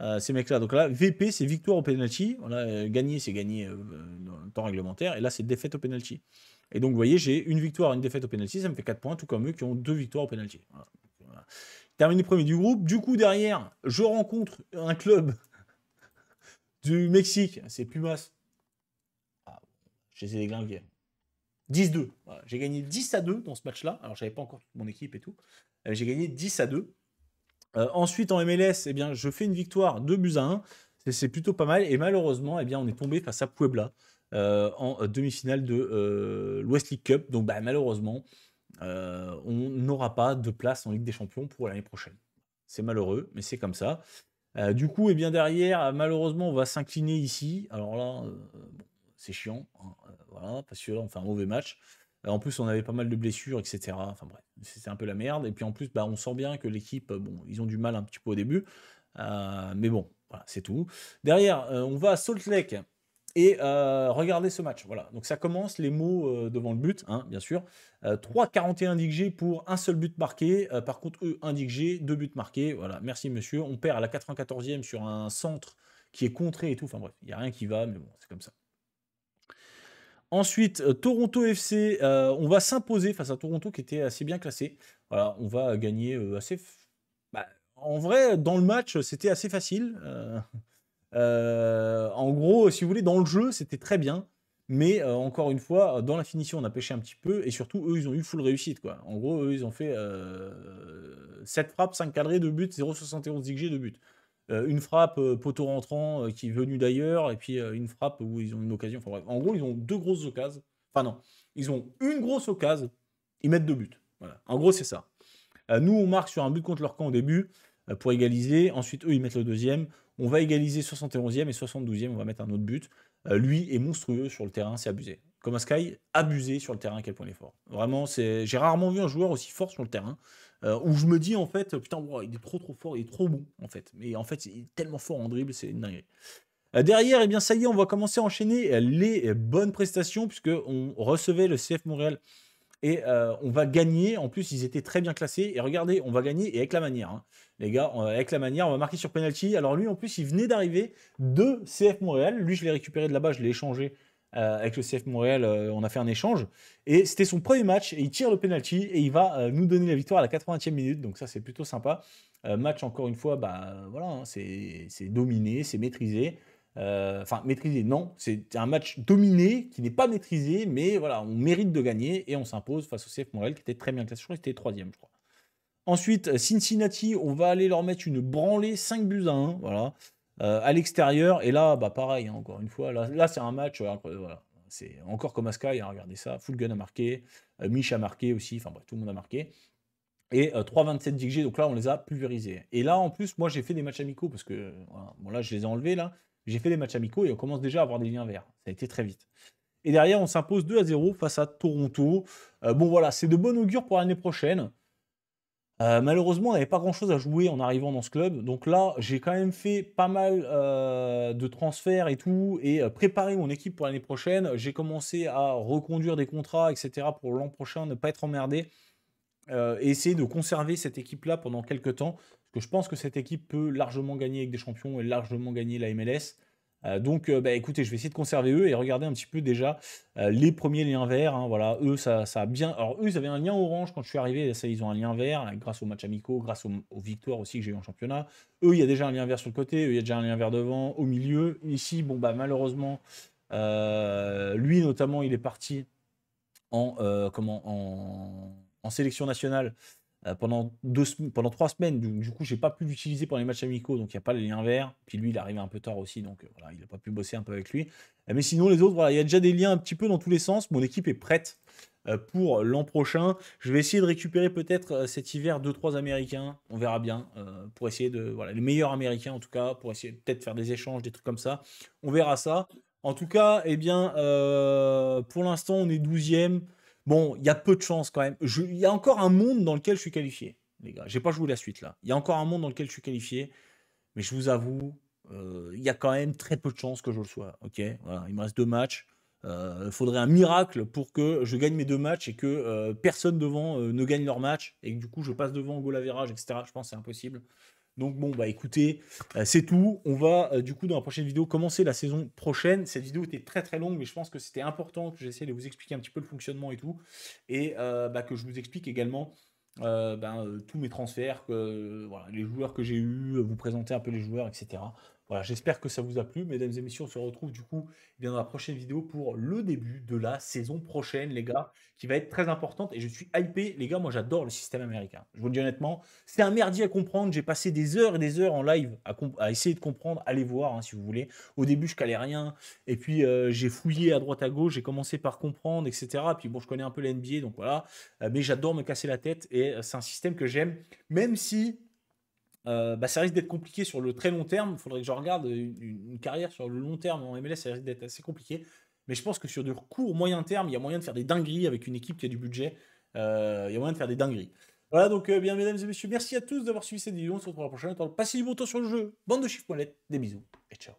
Euh, ces mecs-là. Donc là, VP, c'est victoire au penalty. Euh, gagner, c'est gagner euh, dans le temps réglementaire. Et là, c'est défaite au penalty. Et donc, vous voyez, j'ai une victoire, une défaite au penalty. Ça me fait 4 points, tout comme eux qui ont deux victoires au penalty. Terminé premier du groupe. Du coup, derrière, je rencontre un club du Mexique. C'est Pumas. Ah, je les ai déglingués. 10-2. J'ai gagné 10 à 2 dans ce match-là. Alors, j'avais pas encore mon équipe et tout. J'ai gagné 10 à 2. Euh, ensuite, en MLS, eh bien, je fais une victoire 2 buts à 1. C'est plutôt pas mal. Et malheureusement, eh bien, on est tombé face à Puebla euh, en euh, demi-finale de euh, l'Ouest League Cup. Donc, bah, malheureusement, on n'aura pas de place en Ligue des Champions pour l'année prochaine. C'est malheureux, mais c'est comme ça. du coup, eh bien, derrière, malheureusement, on va s'incliner ici. Alors là, c'est chiant. Hein, voilà, parce que là, on fait un mauvais match. Euh, en plus, on avait pas mal de blessures, etc. Enfin bref, c'était un peu la merde. Et puis en plus, bah, on sent bien que l'équipe, bon, ils ont du mal un petit peu au début. Euh, mais bon, voilà, c'est tout. Derrière, euh, on va à Salt Lake et regardez ce match. Voilà, donc ça commence les mots devant le but, hein, bien sûr. 3,41 diggé pour un seul but marqué. par contre, eux, 1 deux deux buts marqués. Voilà, merci monsieur. On perd à la 94e sur un centre qui est contré et tout. Enfin bref, il n'y a rien qui va, mais bon, c'est comme ça. Ensuite, euh, Toronto FC, euh, on va s'imposer face à Toronto qui était assez bien classé. Voilà, on va gagner euh, assez. Bah, en vrai, dans le match, c'était assez facile. en gros, si vous voulez, dans le jeu, c'était très bien. Mais encore une fois, dans la finition, on a pêché un petit peu. Et surtout, eux, ils ont eu full réussite. Quoi. En gros, ils ont fait 7 frappes, 5 cadrés, 2 buts, 0,71 XG, de buts. Euh, une frappe euh, poteau rentrant euh, qui est venu d'ailleurs, et puis une frappe où ils ont une occasion. En gros, ils ont deux grosses occasions. Enfin non, ils ont une grosse occasion, ils mettent deux buts. Voilà. En gros, c'est ça. nous, on marque sur un but contre leur camp au début pour égaliser. Ensuite, eux, ils mettent le deuxième. On va égaliser 71e et 72e, on va mettre un autre but. lui est monstrueux sur le terrain, c'est abusé. Comme un Sky, abusé sur le terrain, à quel point il est fort. Vraiment, j'ai rarement vu un joueur aussi fort sur le terrain. Euh, où je me dis en fait, putain, il est trop trop fort, il est trop bon en fait. Mais en fait, il est tellement fort en dribble, c'est une euh, derrière, et eh bien ça y est, on va commencer à enchaîner les bonnes prestations puisque on recevait le CF Montréal et euh, on va gagner. En plus, ils étaient très bien classés. Et regardez, on va gagner et avec la manière, hein. les gars, avec la manière, on va marquer sur penalty. Alors lui, en plus, il venait d'arriver de CF Montréal. Lui, je l'ai récupéré de là-bas, je l'ai échangé euh, avec le CF Montréal, euh, on a fait un échange. Et c'était son premier match, et il tire le penalty, et il va euh, nous donner la victoire à la 80e minute, donc ça c'est plutôt sympa. match, encore une fois, bah, voilà, hein, c'est dominé, c'est maîtrisé. Enfin, maîtrisé, non, c'est un match dominé qui n'est pas maîtrisé, mais voilà, on mérite de gagner et on s'impose face au CF Montréal qui était très bien classé. Je crois était troisième, je crois. Ensuite, Cincinnati, on va aller leur mettre une branlée 5 buts à 1. Voilà. Euh, à l'extérieur. Et là, bah, pareil, hein, encore une fois, là, c'est un match. C'est encore comme à hein, regardez ça. gun a marqué, euh, Mich a marqué aussi, enfin bref, tout le monde a marqué. Et 3,27 euh, DG, donc là, on les a pulvérisés. Et là, en plus, moi, j'ai fait des matchs amicaux parce que, bon, là, je les ai enlevés, là. J'ai fait des matchs amicaux et on commence déjà à avoir des liens verts. Ça a été très vite. Et derrière, on s'impose 2 à 0 face à Toronto. bon, voilà, c'est de bon augure pour l'année prochaine. Malheureusement, malheureusement, on n'avait pas grand-chose à jouer en arrivant dans ce club. Donc là, j'ai quand même fait pas mal euh, de transferts et tout, et euh, préparé mon équipe pour l'année prochaine. J'ai commencé à reconduire des contrats, etc., pour l'an prochain, ne pas être emmerdé, euh, et essayer de conserver cette équipe-là pendant quelques temps, parce que je pense que cette équipe peut largement gagner avec des champions et largement gagner la MLS. Euh, donc, euh, bah, écoutez, je vais essayer de conserver eux et regarder un petit peu déjà euh, les premiers liens verts. Hein, voilà, eux, ça, a bien. Alors, eux, ils avaient un lien orange quand je suis arrivé. Ça, ils ont un lien vert grâce aux matchs amicaux, grâce aux, victoires aussi que j'ai eu en championnat. Eux, il y a déjà un lien vert sur le côté. Eux, il y a déjà un lien vert devant, au milieu. Ici, bon, bah, malheureusement, lui notamment, il est parti en, comment, en sélection nationale. Euh, pendant, deux, pendant trois semaines. Du, du coup, j'ai pas pu l'utiliser pour les matchs amicaux, donc il n'y a pas les liens verts, Puis lui, il est arrivé un peu tard aussi, donc euh, voilà, il n'a pas pu bosser un peu avec lui. Euh, mais sinon, les autres, voilà, il y a déjà des liens un petit peu dans tous les sens. Mon équipe est prête pour l'an prochain. Je vais essayer de récupérer peut-être cet hiver 2-3 Américains, on verra bien, pour essayer de. Voilà, les meilleurs Américains en tout cas, pour essayer peut-être faire des échanges, des trucs comme ça. On verra ça. En tout cas, eh bien, pour l'instant, on est 12e. Bon, il y a peu de chances quand même. Il y a encore un monde dans lequel je suis qualifié, les gars. J'ai pas joué la suite là. Il y a encore un monde dans lequel je suis qualifié, mais je vous avoue, euh, il y a quand même très peu de chances que je le sois. Ok, Il me reste deux matchs. Il euh, faudrait un miracle pour que je gagne mes deux matchs et que euh, personne devant ne gagne leur match et que du coup je passe devant au goal etc. Je pense que c'est impossible. Donc bon, bah écoutez, euh, c'est tout. On va euh, du coup dans la prochaine vidéo commencer la saison prochaine. Cette vidéo était très très longue, mais je pense que c'était important que j'essaie de vous expliquer un petit peu le fonctionnement et tout, et euh, bah, que je vous explique également ben, tous mes transferts, voilà, les joueurs que j'ai eus, vous présenter un peu les joueurs, etc. Voilà, j'espère que ça vous a plu. Mesdames et messieurs, on se retrouve du coup eh dans la prochaine vidéo pour le début de la saison prochaine, les gars, qui va être très importante. Et je suis hypé, les gars, moi j'adore le système américain. Je vous le dis honnêtement, c'est un merdier à comprendre. J'ai passé des heures et des heures en live à, essayer de comprendre. Allez voir hein, si vous voulez. Au début, je calais rien. Et puis, euh, j'ai fouillé à droite à gauche. J'ai commencé par comprendre, etc. Puis bon, je connais un peu l'NBA, donc voilà. Euh, mais j'adore me casser la tête. Et euh, c'est un système que j'aime, même si euh, bah, ça risque d'être compliqué sur le très long terme. Il faudrait que je regarde une, carrière sur le long terme en MLS, ça risque d'être assez compliqué. Mais je pense que sur du court, moyen terme, il y a moyen de faire des dingueries avec une équipe qui a du budget. Euh, il y a moyen de faire des dingueries. Voilà, donc euh, bien, mesdames et messieurs, merci à tous d'avoir suivi cette vidéo. On se retrouve à la prochaine. Passez du bon temps sur le jeu. Bande de chiffres des bisous et ciao.